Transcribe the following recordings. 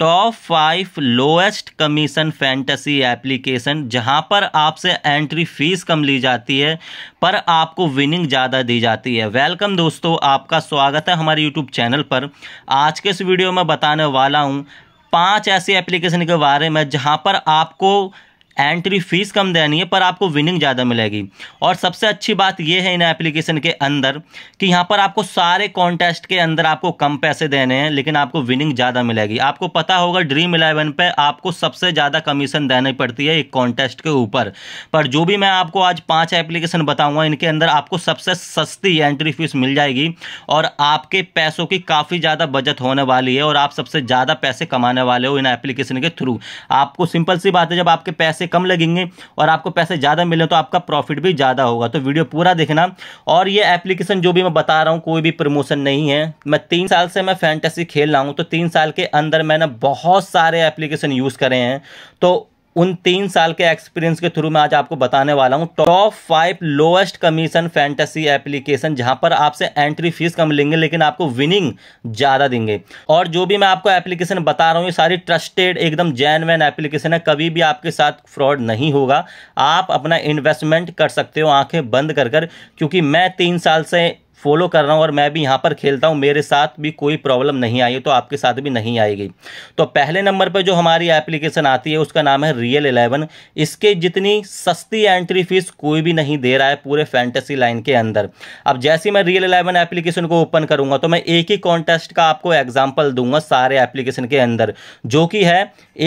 top five lowest commission fantasy application जहां पर आपसे एंट्री फीस कम ली जाती है पर आपको विनिंग ज़्यादा दी जाती है वेलकम दोस्तों आपका स्वागत है हमारे यूट्यूब चैनल पर आज के इस वीडियो में बताने वाला हूं पांच ऐसी एप्लीकेशन के बारे में जहां पर आपको एंट्री फीस कम देनी है पर आपको विनिंग ज़्यादा मिलेगी और सबसे अच्छी बात यह है इन एप्लीकेशन के अंदर कि यहाँ पर आपको सारे कॉन्टेस्ट के अंदर आपको कम पैसे देने हैं लेकिन आपको विनिंग ज़्यादा मिलेगी आपको पता होगा ड्रीम इलेवन पर आपको सबसे ज़्यादा कमीशन देनी पड़ती है एक कॉन्टेस्ट के ऊपर पर जो भी मैं आपको आज पाँच एप्लीकेशन बताऊँगा इनके अंदर आपको सबसे सस्ती एंट्री फीस मिल जाएगी और आपके पैसों की काफ़ी ज़्यादा बचत होने वाली है और आप सबसे ज़्यादा पैसे कमाने वाले हो इन एप्लीकेशन के थ्रू आपको सिंपल सी बात है जब आपके पैसे पैसे कम लगेंगे और आपको पैसे ज़्यादा मिले तो आपका प्रॉफिट भी ज़्यादा होगा तो वीडियो पूरा देखना और ये एप्लीकेशन जो भी मैं बता रहा हूँ कोई भी प्रमोशन नहीं है मैं तीन साल से मैं फैंटेसी खेल रहा हूँ तो तीन साल के अंदर मैंने बहुत सारे एप्लीकेशन यूज़ करे हैं तो उन तीन साल के एक्सपीरियंस के थ्रू मैं आज आपको बताने वाला हूँ top five lowest commission fantasy application जहां पर आपसे एंट्री फीस कम लेंगे लेकिन आपको विनिंग ज़्यादा देंगे और जो भी मैं आपको एप्लीकेशन बता रहा हूँ ये सारी ट्रस्टेड एकदम वैन एप्लीकेशन है कभी भी आपके साथ फ्रॉड नहीं होगा आप अपना इन्वेस्टमेंट कर सकते हो आंखें बंद कर कर क्योंकि मैं तीन साल से फॉलो कर रहा हूँ और मैं भी यहाँ पर खेलता हूँ मेरे साथ भी कोई प्रॉब्लम नहीं आई तो आपके साथ भी नहीं आएगी तो पहले नंबर पर जो हमारी एप्लीकेशन आती है उसका नाम है रियल एलेवन इसके जितनी सस्ती एंट्री फीस कोई भी नहीं दे रहा है पूरे फैंटेसी लाइन के अंदर अब जैसे मैं रियल एलेवन एप्लीकेशन को ओपन करूँगा तो मैं एक ही कॉन्टेस्ट का आपको एग्जाम्पल दूंगा सारे एप्लीकेशन के अंदर जो कि है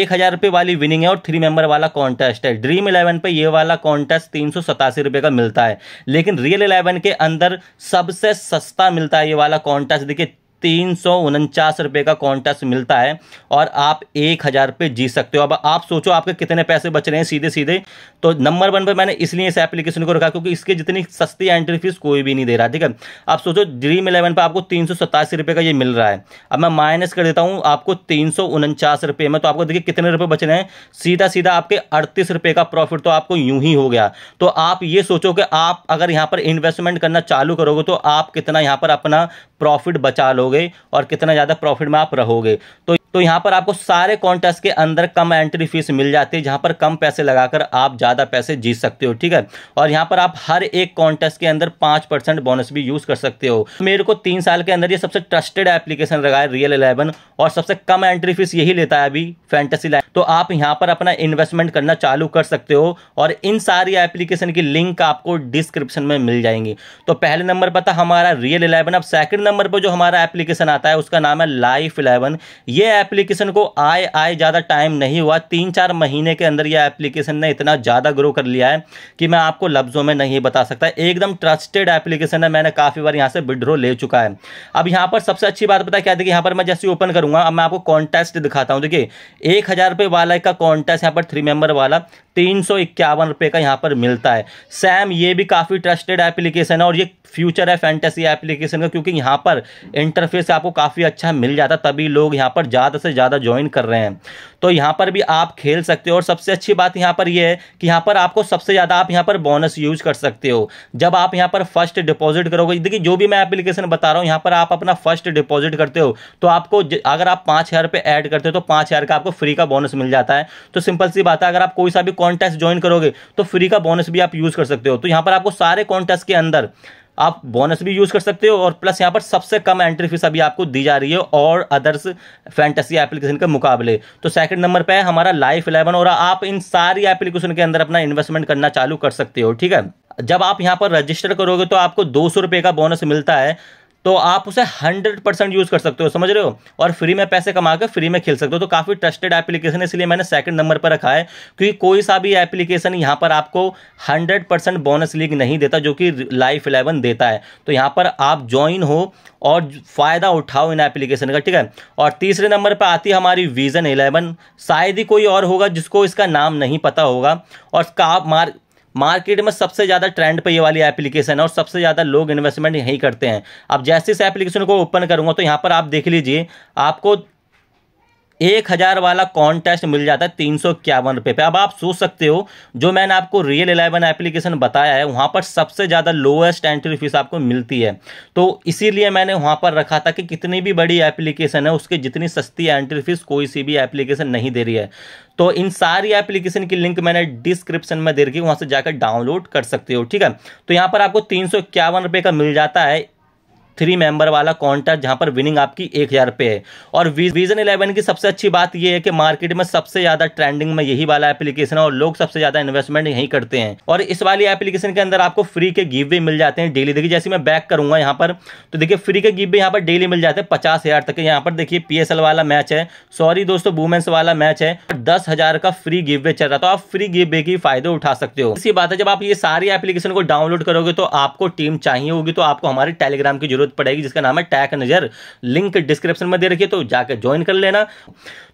एक हज़ार वाली विनिंग है और थ्री मेंबर वाला कॉन्टेस्ट है ड्रीम इलेवन पर ये वाला कॉन्टेस्ट तीन सौ सतासी का मिलता है लेकिन रियल इलेवन के अंदर सब सबसे सस्ता मिलता है ये वाला कॉन्टेस्ट देखिए तीन सौ उनचास रुपये का कॉन्टेस्ट मिलता है और आप एक हज़ार रुपये जीत सकते हो अब आप सोचो आपके कितने पैसे बच रहे हैं सीधे सीधे तो नंबर वन पे मैंने इसलिए इस एप्लीकेशन को रखा क्योंकि इसके जितनी सस्ती एंट्री फीस कोई भी नहीं दे रहा ठीक है आप सोचो ड्रीम इलेवन पर आपको तीन सौ सतासी रुपये का ये मिल रहा है अब मैं माइनस कर देता हूँ आपको तीन सौ उनचास रुपये में तो आपको देखिए कितने रुपये बच रहे हैं सीधा सीधा आपके अड़तीस रुपये का प्रॉफिट तो आपको यूं ही हो गया तो आप ये सोचो कि आप अगर यहाँ पर इन्वेस्टमेंट करना चालू करोगे तो आप कितना यहाँ पर अपना प्रॉफिट बचा लो करोगे और कितना ज़्यादा प्रॉफिट में आप रहोगे तो तो यहाँ पर आपको सारे कॉन्टेस्ट के अंदर कम एंट्री फीस मिल जाती है जहाँ पर कम पैसे लगाकर आप ज़्यादा पैसे जीत सकते हो ठीक है और यहाँ पर आप हर एक कॉन्टेस्ट के अंदर पाँच परसेंट बोनस भी यूज़ कर सकते हो मेरे को तीन साल के अंदर ये सबसे ट्रस्टेड एप्लीकेशन लगा है रियल इलेवन और सबसे कम एंट्री फीस यही लेता है अभी फैंटेसी लाइन तो आप यहाँ पर अपना इन्वेस्टमेंट करना चालू कर सकते हो और इन सारी एप्लीकेशन की लिंक आपको डिस्क्रिप्शन में मिल जाएंगी तो पहले नंबर पर था हमारा रियल इलेवन अब सेकंड नंबर पर जो हमारा एप्लीकेशन आता है उसका नाम है लाइफ इलेवन ये एप्लीकेशन को आए आए ज़्यादा टाइम नहीं हुआ तीन चार महीने के अंदर यह एप्लीकेशन ने इतना ज़्यादा ग्रो कर लिया है कि मैं आपको लफ्ज़ों में नहीं बता सकता एकदम ट्रस्टेड एप्लीकेशन है मैंने काफ़ी बार यहाँ से विड्रो ले चुका है अब यहाँ पर सबसे अच्छी बात बताया क्या देखिए यहाँ पर मैं जैसे ओपन करूँगा अब मैं आपको कॉन्टेस्ट दिखाता हूँ देखिए एक हज़ार वाला का कॉन्टेस्ट यहाँ पर थ्री मेम्बर वाला तीन सौ इक्यावन रुपये का यहाँ पर मिलता है सैम ये भी काफ़ी ट्रस्टेड एप्लीकेशन है और ये फ्यूचर है फैंटेसी एप्लीकेशन का क्योंकि यहाँ पर इंटरफेस आपको काफ़ी अच्छा मिल जाता है तभी लोग यहाँ पर ज़्यादा से ज़्यादा ज्वाइन कर रहे हैं तो यहाँ पर भी आप खेल सकते हो और सबसे अच्छी बात यहाँ पर यह है कि यहाँ पर आपको सबसे ज़्यादा आप यहाँ पर बोनस यूज कर सकते हो जब आप यहाँ पर फर्स्ट डिपॉजिट करोगे देखिए जो भी मैं एप्लीकेशन बता रहा हूँ यहाँ पर आप अपना फर्स्ट डिपॉजिट करते हो तो आपको अगर आप पाँच हज़ार रुपये ऐड करते हो तो पाँच हज़ार का आपको फ्री का बोनस मिल जाता है तो सिंपल सी बात है अगर आप कोई सा भी कॉन्टेस्ट ज्वाइन करोगे तो फ्री का बोनस भी आप यूज़ कर सकते हो तो यहाँ पर आपको सारे कॉन्टेस्ट के अंदर आप बोनस भी यूज़ कर सकते हो और प्लस यहाँ पर सबसे कम एंट्री फीस अभी आपको दी जा रही है और अदर्स फैंटेसी एप्लीकेशन के मुकाबले तो सेकंड नंबर पे है हमारा लाइफ इलेवन और आप इन सारी एप्लीकेशन के अंदर अपना इन्वेस्टमेंट करना चालू कर सकते हो ठीक है जब आप यहाँ पर रजिस्टर करोगे तो आपको दो सौ का बोनस मिलता है तो आप उसे हंड्रेड परसेंट यूज़ कर सकते हो समझ रहे हो और फ्री में पैसे कमा कर फ्री में खेल सकते हो तो काफ़ी ट्रस्टेड एप्लीकेशन है इसलिए मैंने सेकंड नंबर पर रखा है क्योंकि कोई सा भी एप्लीकेशन यहाँ पर आपको हंड्रेड परसेंट बोनस लीग नहीं देता जो कि लाइफ इलेवन देता है तो यहाँ पर आप ज्वाइन हो और फ़ायदा उठाओ इन एप्लीकेशन का ठीक है और तीसरे नंबर पर आती है हमारी विजन इलेवन शायद ही कोई और होगा जिसको इसका नाम नहीं पता होगा और का मार्केट में सबसे ज़्यादा ट्रेंड पर ये वाली एप्लीकेशन है और सबसे ज़्यादा लोग इन्वेस्टमेंट यहीं करते हैं अब जैसे इस एप्लीकेशन को ओपन करूंगा तो यहाँ पर आप देख लीजिए आपको एक हज़ार वाला कॉन्टेस्ट मिल जाता है तीन सौ इक्यावन रुपये पर अब आप सोच सकते हो जो मैंने आपको रियल इलेवन एप्लीकेशन बताया है वहाँ पर सबसे ज़्यादा लोएस्ट एंट्री फीस आपको मिलती है तो इसीलिए मैंने वहाँ पर रखा था कि कितनी भी बड़ी एप्लीकेशन है उसकी जितनी सस्ती एंट्री फीस कोई सी भी एप्लीकेशन नहीं दे रही है तो इन सारी एप्लीकेशन की लिंक मैंने डिस्क्रिप्शन में दे रखी वहाँ से जाकर डाउनलोड कर सकते हो ठीक है तो यहाँ पर आपको तीन सौ का मिल जाता है थ्री मेंबर वाला कॉन्ट्रैक्ट जहां पर विनिंग आपकी एक हज़ार रुपये है और विजन इलेवन की सबसे अच्छी बात यह है कि मार्केट में सबसे ज़्यादा ट्रेंडिंग में यही वाला एप्लीकेशन है और लोग सबसे ज़्यादा इन्वेस्टमेंट यही करते हैं और इस वाली एप्लीकेशन के अंदर आपको फ्री के गिव भी मिल जाते हैं डेली देखिए जैसे मैं बैक करूंगा यहाँ पर तो देखिए फ्री के गिव भी यहाँ पर डेली मिल जाते हैं पचास हज़ार तक यहाँ पर देखिए पी वाला मैच है सॉरी दोस्तों वुमेन्स वाला मैच है दस हज़ार का फ्री गिव वे चल रहा तो आप फ्री गिव वे की फायदे उठा सकते हो इसी बात है जब आप ये सारी एप्लीकेशन को डाउनलोड करोगे तो आपको टीम चाहिए होगी तो आपको हमारे टेलीग्राम की जरूरत जरूरत पड़ेगी जिसका नाम है टैक नजर लिंक डिस्क्रिप्शन में दे रखिए तो जाकर ज्वाइन कर लेना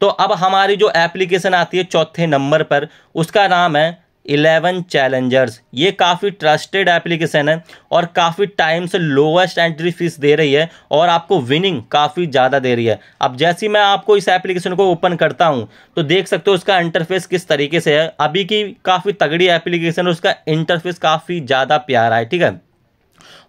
तो अब हमारी जो एप्लीकेशन आती है चौथे नंबर पर उसका नाम है इलेवन चैलेंजर्स ये काफ़ी ट्रस्टेड एप्लीकेशन है और काफ़ी टाइम से लोवेस्ट एंट्री फीस दे रही है और आपको विनिंग काफ़ी ज़्यादा दे रही है अब जैसे मैं आपको इस एप्लीकेशन को ओपन करता हूँ तो देख सकते हो उसका इंटरफेस किस तरीके से है अभी की काफ़ी तगड़ी एप्लीकेशन है उसका इंटरफेस काफ़ी ज़्यादा प्यारा है ठीक है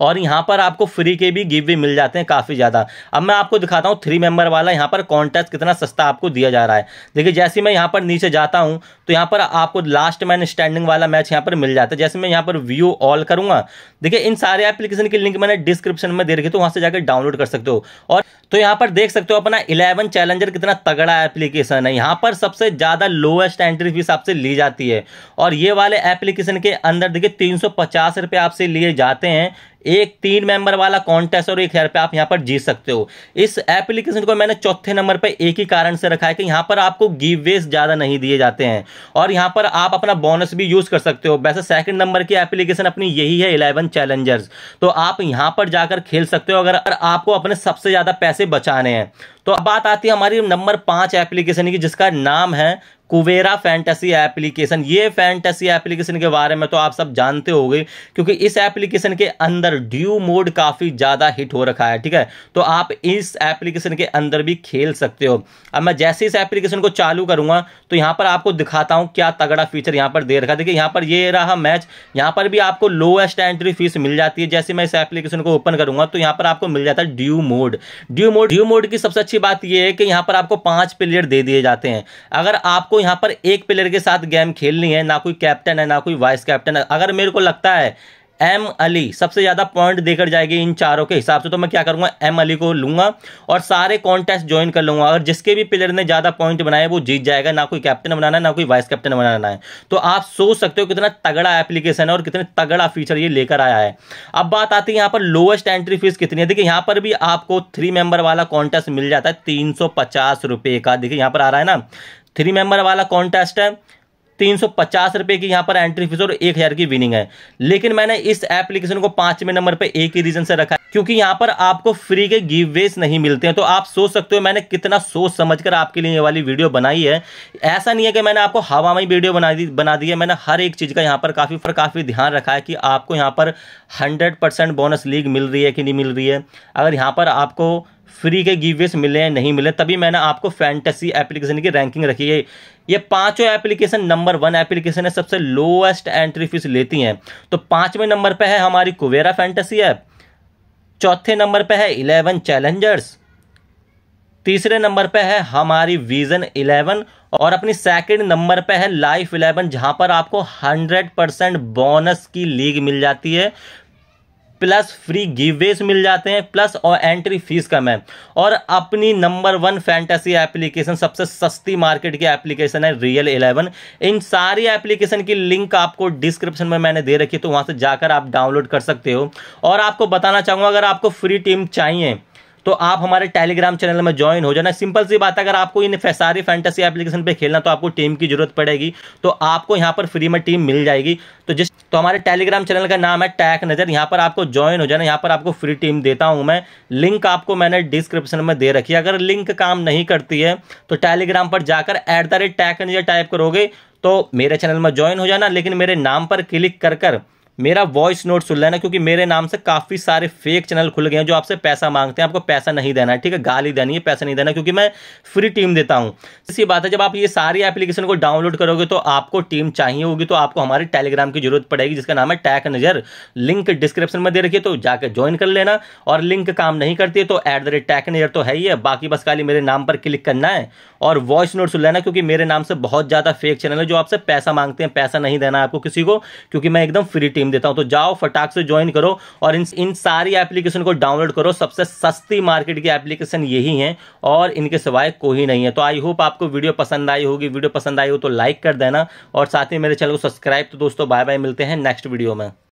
और यहाँ पर आपको फ्री के भी गिव भी मिल जाते हैं काफ़ी ज़्यादा अब मैं आपको दिखाता हूँ थ्री मेंबर वाला यहाँ पर कॉन्टेस्ट कितना सस्ता आपको दिया जा रहा है देखिए जैसे मैं यहाँ पर नीचे जाता हूँ तो यहाँ पर आपको लास्ट मैन स्टैंडिंग वाला मैच यहाँ पर मिल जाता है जैसे मैं यहाँ पर व्यू ऑल करूँगा देखिए इन सारे एप्लीकेशन की लिंक मैंने डिस्क्रिप्शन में दे रखी तो वहाँ से जाकर डाउनलोड कर सकते हो और तो यहाँ पर देख सकते हो अपना इलेवन चैलेंजर कितना तगड़ा एप्लीकेशन है यहाँ पर सबसे ज़्यादा लोएस्ट एंट्री फीस आपसे ली जाती है और ये वाले एप्लीकेशन के अंदर देखिए तीन सौ आपसे लिए जाते हैं एक तीन मेंबर वाला कॉन्टेस्ट और एक हज़ार आप यहाँ पर जीत सकते हो इस एप्लीकेशन को मैंने चौथे नंबर पर एक ही कारण से रखा है कि यहाँ पर आपको गिववेज ज़्यादा नहीं दिए जाते हैं और यहाँ पर आप अपना बोनस भी यूज़ कर सकते हो वैसे सेकंड नंबर की एप्लीकेशन अपनी यही है इलेवन चैलेंजर्स तो आप यहाँ पर जाकर खेल सकते हो अगर आपको अपने सबसे ज़्यादा पैसे बचाने हैं तो अब बात आती है हमारी नंबर पांच एप्लीकेशन की जिसका नाम है कुवेरा फैंटेसी एप्लीकेशन ये फैंटेसी एप्लीकेशन के बारे में तो आप सब जानते हो गए क्योंकि इस एप्लीकेशन के अंदर ड्यू मोड काफ़ी ज़्यादा हिट हो रखा है ठीक है तो आप इस एप्लीकेशन के अंदर भी खेल सकते हो अब मैं जैसे इस एप्लीकेशन को चालू करूंगा तो यहां पर आपको दिखाता हूं क्या तगड़ा फीचर यहां पर दे रखा देखिए यहां पर ये रहा मैच यहां पर भी आपको लोएस्ट एंट्री फीस मिल जाती है जैसे मैं इस एप्लीकेशन को ओपन करूंगा तो यहां पर आपको मिल जाता है duo mode duo mode duo mode की सबसे अच्छी बात यह है कि यहां पर आपको पांच प्लेयर दे दिए जाते हैं अगर आपको यहाँ पर एक प्लेयर के साथ गेम खेलनी है ना कोई कैप्टन है ना कोई वाइस कैप्टन है अगर मेरे को लगता है एम अली सबसे ज़्यादा पॉइंट देकर जाएगी इन चारों के हिसाब से तो मैं क्या करूँगा एम अली को लूँगा और सारे कॉन्टेस्ट ज्वाइन कर लूँगा और जिसके भी प्लेयर ने ज़्यादा पॉइंट बनाए वो जीत जाएगा ना कोई कैप्टन बनाना है ना कोई वाइस कैप्टन बनाना है तो आप सोच सकते हो कितना तगड़ा एप्लीकेशन है और कितना तगड़ा फीचर ये लेकर आया है अब बात आती है यहाँ पर लोएस्ट एंट्री फीस कितनी है देखिए यहाँ पर भी आपको थ्री मेंबर वाला कॉन्टेस्ट मिल जाता है तीन का देखिए यहाँ पर आ रहा है ना थ्री मेंबर वाला कॉन्टेस्ट है तीन सौ पचास रुपये की यहाँ पर एंट्री फीस और एक हज़ार की विनिंग है लेकिन मैंने इस एप्लीकेशन को पांचवें नंबर पे एक ही रीजन से रखा है क्योंकि यहाँ पर आपको फ्री के गिववेज नहीं मिलते हैं तो आप सोच सकते हो मैंने कितना सोच समझकर आपके लिए ये वाली वीडियो बनाई है ऐसा नहीं है कि मैंने आपको हवा में वीडियो बना दी बना दी है मैंने हर एक चीज़ का यहाँ पर काफ़ी पर काफ़ी ध्यान रखा है कि आपको यहाँ पर हंड्रेड बोनस लीग मिल रही है कि नहीं मिल रही है अगर यहाँ पर आपको फ्री के गिवेस मिले हैं नहीं मिले तभी मैंने आपको फैंटेसी एप्लीकेशन की रैंकिंग रखी है ये पांचों एप्लीकेशन नंबर वन एप्लीकेशन है सबसे लोएस्ट एंट्री फीस लेती हैं तो पांचवें नंबर पे है हमारी कुवेरा फैंटेसी ऐप चौथे नंबर पर है इलेवन चैलेंजर्स तीसरे नंबर पे है हमारी विजन इलेवन और अपनी सेकंड नंबर पे है लाइफ इलेवन जहां पर आपको हंड्रेड परसेंट बोनस की लीग मिल जाती है प्लस फ्री गिवेज मिल जाते हैं प्लस और एंट्री फीस कम है और अपनी नंबर वन फैंटेसी एप्लीकेशन सबसे सस्ती मार्केट की एप्लीकेशन है रियल इलेवन इन सारी एप्लीकेशन की लिंक आपको डिस्क्रिप्शन में मैंने दे रखी है तो वहाँ से जाकर आप डाउनलोड कर सकते हो और आपको बताना चाहूँगा अगर आपको फ्री टीम चाहिए तो आप हमारे टेलीग्राम चैनल में ज्वाइन हो जाना सिंपल सी बात अगर आपको इन फैसारी फैंटेसी एप्लीकेशन पे खेलना तो आपको टीम की जरूरत पड़ेगी तो आपको यहाँ पर फ्री में टीम मिल जाएगी तो जिस तो हमारे टेलीग्राम चैनल का नाम है टैक नज़र यहाँ पर आपको ज्वाइन हो जाना यहाँ पर आपको फ्री टीम देता हूँ मैं लिंक आपको मैंने डिस्क्रिप्शन में दे रखी है अगर लिंक काम नहीं करती है तो टेलीग्राम पर जाकर एट टाइप करोगे तो मेरे चैनल में ज्वाइन हो जाना लेकिन मेरे नाम पर क्लिक कर कर मेरा वॉइस नोट सुन लेना क्योंकि मेरे नाम से काफ़ी सारे फेक चैनल खुल गए हैं जो आपसे पैसा मांगते हैं आपको पैसा नहीं देना है ठीक है गाली देनी है पैसा नहीं देना क्योंकि मैं फ्री टीम देता हूं इसी बात है जब आप ये सारी एप्लीकेशन को डाउनलोड करोगे तो आपको टीम चाहिए होगी तो आपको हमारे टेलीग्राम की जरूरत पड़ेगी जिसका नाम है टैक नजर लिंक डिस्क्रिप्शन में दे रखिए तो जाकर ज्वाइन कर लेना और लिंक काम नहीं करती है तो एट द रेट टैक नजर तो है ही है बाकी बस खाली मेरे नाम पर क्लिक करना है और वॉइस नोट सुन लेना क्योंकि मेरे नाम से बहुत ज़्यादा फेक चैनल है जो आपसे पैसा मांगते हैं पैसा नहीं देना आपको किसी को क्योंकि मैं एकदम फ्री टीम टीम देता हूं तो जाओ फटाक से ज्वाइन करो और इन इन सारी एप्लीकेशन को डाउनलोड करो सबसे सस्ती मार्केट की एप्लीकेशन यही है और इनके सिवाय कोई नहीं है तो आई होप आपको वीडियो पसंद आई होगी वीडियो पसंद आई हो तो लाइक कर देना और साथ ही मेरे चैनल को सब्सक्राइब तो दोस्तों बाय बाय मिलते हैं नेक्स्ट वीडियो में